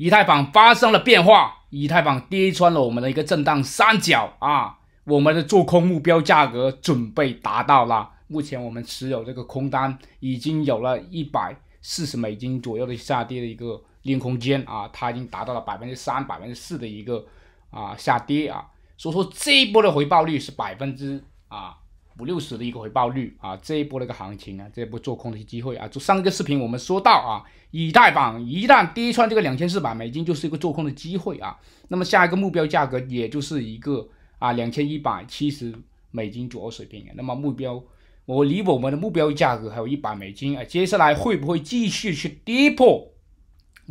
以太坊发生了变化，以太坊跌穿了我们的一个震荡三角啊，我们的做空目标价格准备达到了。目前我们持有这个空单已经有了一百四十美金左右的下跌的一个利润空间啊，它已经达到了百分之三、百分之四的一个啊下跌啊，所以说这一波的回报率是百分之啊。五六十的一个回报率啊，这一波的一个行情啊，这一波做空的机会啊，就上一个视频我们说到啊，以太坊一旦跌穿这个两千四百美金，就是一个做空的机会啊。那么下一个目标价格也就是一个啊两千一百七十美金左右水平。那么目标我离我们的目标价格还有一百美金啊，接下来会不会继续去跌破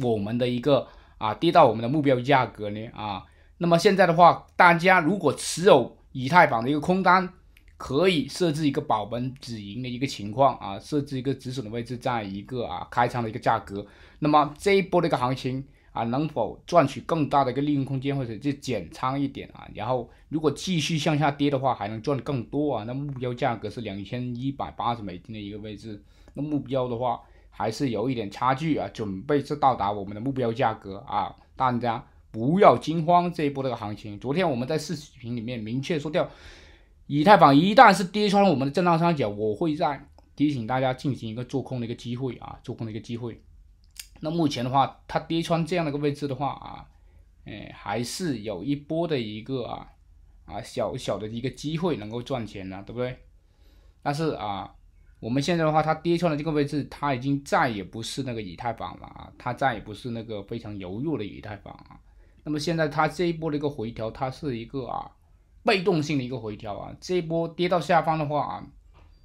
我们的一个啊跌到我们的目标价格呢？啊，那么现在的话，大家如果持有以太坊的一个空单，可以设置一个保本止盈的一个情况啊，设置一个止损的位置，在一个啊开仓的一个价格。那么这一波的一个行情啊，能否赚取更大的一个利润空间，或者就减仓一点啊？然后如果继续向下跌的话，还能赚更多啊？那目标价格是两千一百八十美金的一个位置，那目标的话还是有一点差距啊，准备是到达我们的目标价格啊。大家不要惊慌，这一波的一个行情，昨天我们在视频里面明确说掉。以太坊一旦是跌穿我们的震荡三角，我会在提醒大家进行一个做空的一个机会啊，做空的一个机会。那目前的话，它跌穿这样的一个位置的话啊，哎，还是有一波的一个啊啊小小的一个机会能够赚钱的，对不对？但是啊，我们现在的话，它跌穿的这个位置，它已经再也不是那个以太坊了啊，它再也不是那个非常柔弱的以太坊啊。那么现在它这一波的一个回调，它是一个啊。被动性的一个回调啊，这一波跌到下方的话啊，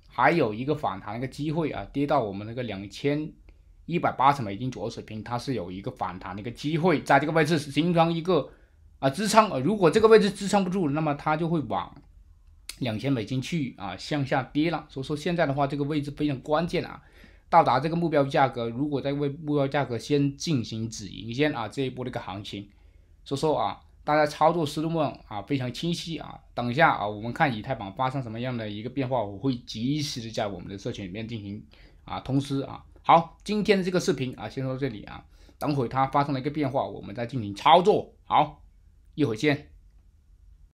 还有一个反弹的一个机会啊，跌到我们那个两千一百八十美金左右水平，它是有一个反弹的一个机会，在这个位置形成一个啊支撑啊，如果这个位置支撑不住，那么它就会往两千美金去啊向下跌了，所以说现在的话，这个位置非常关键啊，到达这个目标价格，如果在为目标价格先进行止盈线啊，这一波的一个行情，所以说啊。大家操作思路啊非常清晰啊，等一下啊，我们看以太坊发生什么样的一个变化，我会及时的在我们的社群里面进行啊。通知啊，好，今天的这个视频啊先到这里啊，等会它发生了一个变化，我们再进行操作。好，一会见。